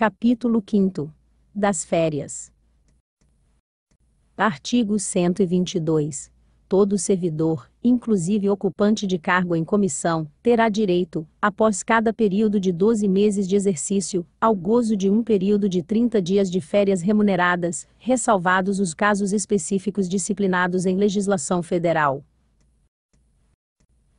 Capítulo 5 Das férias. Artigo 122. Todo servidor, inclusive ocupante de cargo em comissão, terá direito, após cada período de 12 meses de exercício, ao gozo de um período de 30 dias de férias remuneradas, ressalvados os casos específicos disciplinados em legislação federal.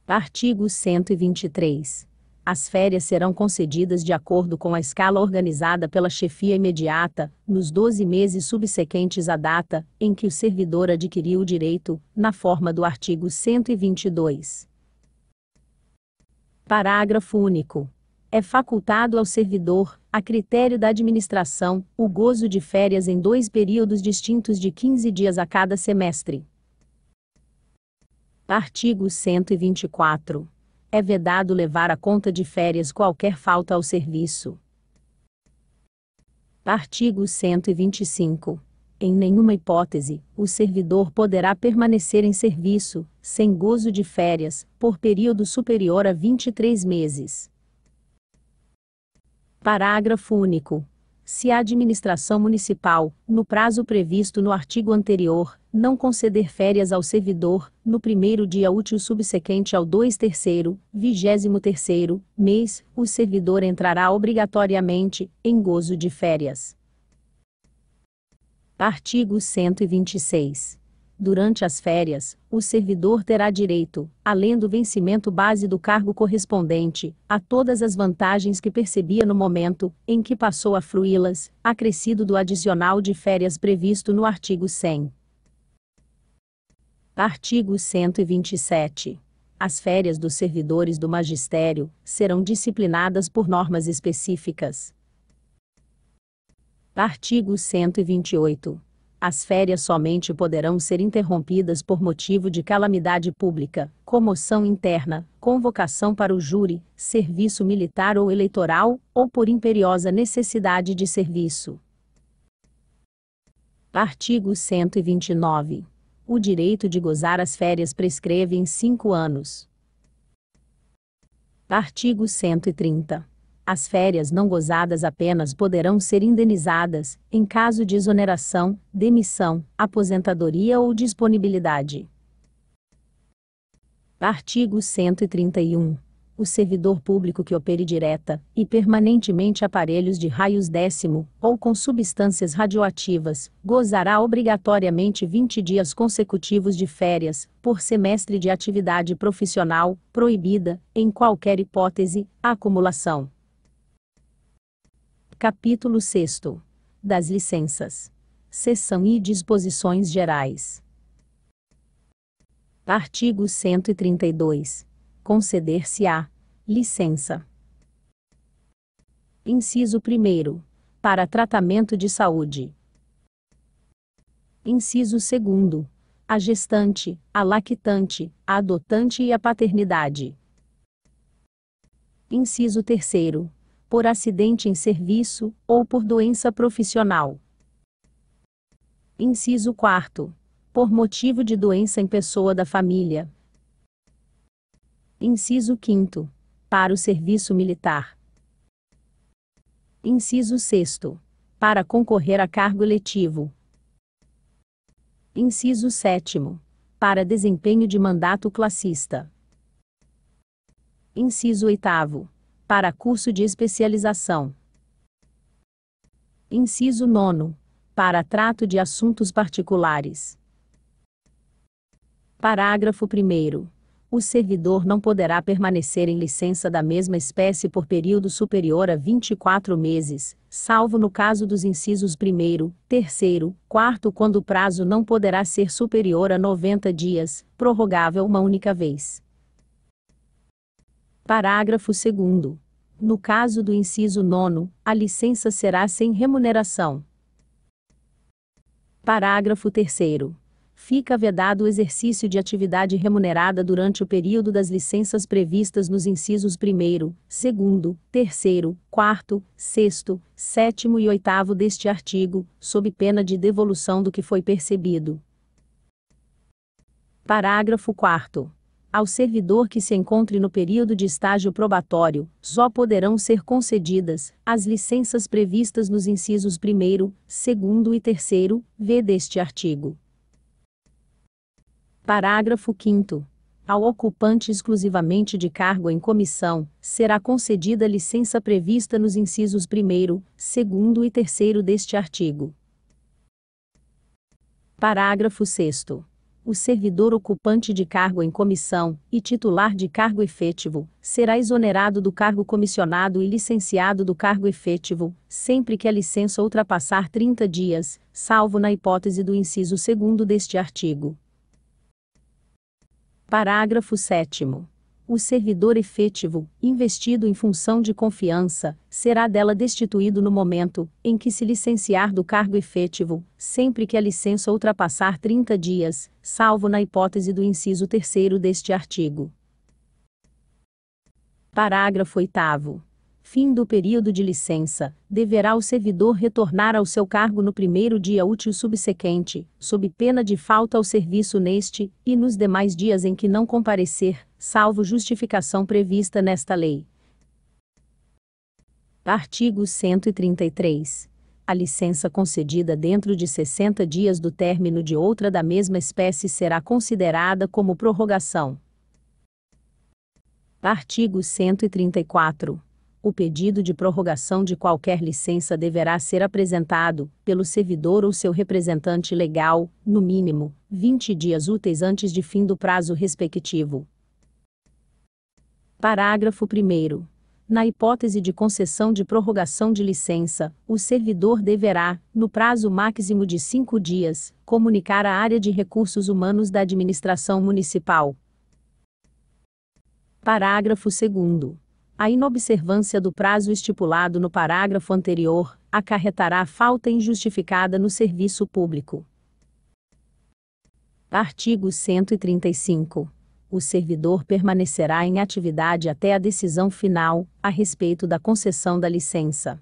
Artigo 123. As férias serão concedidas de acordo com a escala organizada pela chefia imediata, nos 12 meses subsequentes à data em que o servidor adquiriu o direito, na forma do artigo 122. Parágrafo único. É facultado ao servidor, a critério da administração, o gozo de férias em dois períodos distintos de 15 dias a cada semestre. Artigo 124 é vedado levar a conta de férias qualquer falta ao serviço. Artigo 125. Em nenhuma hipótese, o servidor poderá permanecer em serviço, sem gozo de férias, por período superior a 23 meses. Parágrafo único se a administração municipal, no prazo previsto no artigo anterior, não conceder férias ao servidor, no primeiro dia útil subsequente ao 2 terceiro, 23 mês, o servidor entrará obrigatoriamente, em gozo de férias. Artigo 126 durante as férias, o servidor terá direito, além do vencimento base do cargo correspondente, a todas as vantagens que percebia no momento em que passou a fruí-las, acrescido do adicional de férias previsto no artigo 100. Artigo 127. As férias dos servidores do magistério serão disciplinadas por normas específicas. Artigo 128 as férias somente poderão ser interrompidas por motivo de calamidade pública, comoção interna, convocação para o júri, serviço militar ou eleitoral, ou por imperiosa necessidade de serviço. Artigo 129. O direito de gozar as férias prescreve em cinco anos. Artigo 130. As férias não gozadas apenas poderão ser indenizadas, em caso de exoneração, demissão, aposentadoria ou disponibilidade. Artigo 131. O servidor público que opere direta e permanentemente aparelhos de raios décimo ou com substâncias radioativas gozará obrigatoriamente 20 dias consecutivos de férias por semestre de atividade profissional, proibida, em qualquer hipótese, a acumulação Capítulo 6 Das licenças. Seção e disposições gerais. Artigo 132. Conceder-se-á licença. Inciso 1 para tratamento de saúde. Inciso 2. A gestante, a lactante, a adotante e a paternidade. Inciso 3 por acidente em serviço ou por doença profissional. Inciso 4. Por motivo de doença em pessoa da família. Inciso 5. Para o serviço militar. Inciso 6. Para concorrer a cargo eletivo. Inciso 7. Para desempenho de mandato classista. Inciso 8 para curso de especialização. Inciso 9. Para trato de assuntos particulares. Parágrafo 1. O servidor não poderá permanecer em licença da mesma espécie por período superior a 24 meses, salvo no caso dos incisos 1, 3, 4, quando o prazo não poderá ser superior a 90 dias, prorrogável uma única vez. Parágrafo 2. No caso do inciso 9, a licença será sem remuneração. Parágrafo 3. Fica vedado o exercício de atividade remunerada durante o período das licenças previstas nos incisos 1, 2, 3, 4, 6, 7 e 8 deste artigo, sob pena de devolução do que foi percebido. Parágrafo 4 ao servidor que se encontre no período de estágio probatório, só poderão ser concedidas as licenças previstas nos incisos 1, 2 e 3, v deste artigo. Parágrafo 5. Ao ocupante exclusivamente de cargo em comissão, será concedida a licença prevista nos incisos 1, 2 e 3 deste artigo. Parágrafo 6 o servidor ocupante de cargo em comissão e titular de cargo efetivo será exonerado do cargo comissionado e licenciado do cargo efetivo, sempre que a licença ultrapassar 30 dias, salvo na hipótese do inciso 2 deste artigo. Parágrafo 7 o servidor efetivo, investido em função de confiança, será dela destituído no momento em que se licenciar do cargo efetivo, sempre que a licença ultrapassar 30 dias, salvo na hipótese do inciso 3 deste artigo. Parágrafo 8. Fim do período de licença, deverá o servidor retornar ao seu cargo no primeiro dia útil subsequente, sob pena de falta ao serviço neste e nos demais dias em que não comparecer, salvo justificação prevista nesta lei. Artigo 133. A licença concedida dentro de 60 dias do término de outra da mesma espécie será considerada como prorrogação. Artigo 134. O pedido de prorrogação de qualquer licença deverá ser apresentado, pelo servidor ou seu representante legal, no mínimo, 20 dias úteis antes de fim do prazo respectivo. Parágrafo 1. Na hipótese de concessão de prorrogação de licença, o servidor deverá, no prazo máximo de cinco dias, comunicar à área de recursos humanos da administração municipal. Parágrafo 2. A inobservância do prazo estipulado no parágrafo anterior acarretará falta injustificada no serviço público. Artigo 135 o servidor permanecerá em atividade até a decisão final, a respeito da concessão da licença.